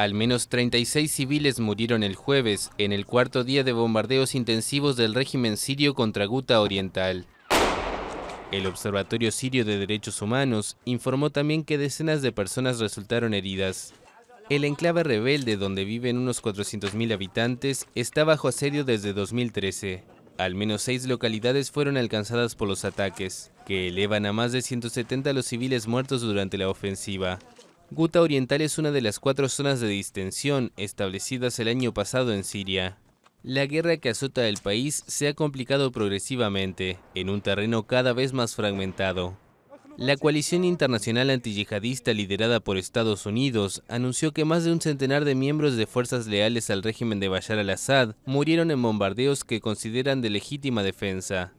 Al menos 36 civiles murieron el jueves, en el cuarto día de bombardeos intensivos del régimen sirio contra Guta Oriental. El Observatorio Sirio de Derechos Humanos informó también que decenas de personas resultaron heridas. El enclave rebelde, donde viven unos 400.000 habitantes, está bajo asedio desde 2013. Al menos seis localidades fueron alcanzadas por los ataques, que elevan a más de 170 los civiles muertos durante la ofensiva. Guta Oriental es una de las cuatro zonas de distensión establecidas el año pasado en Siria. La guerra que azota el país se ha complicado progresivamente, en un terreno cada vez más fragmentado. La coalición internacional antiyihadista liderada por Estados Unidos anunció que más de un centenar de miembros de fuerzas leales al régimen de Bashar al-Assad murieron en bombardeos que consideran de legítima defensa.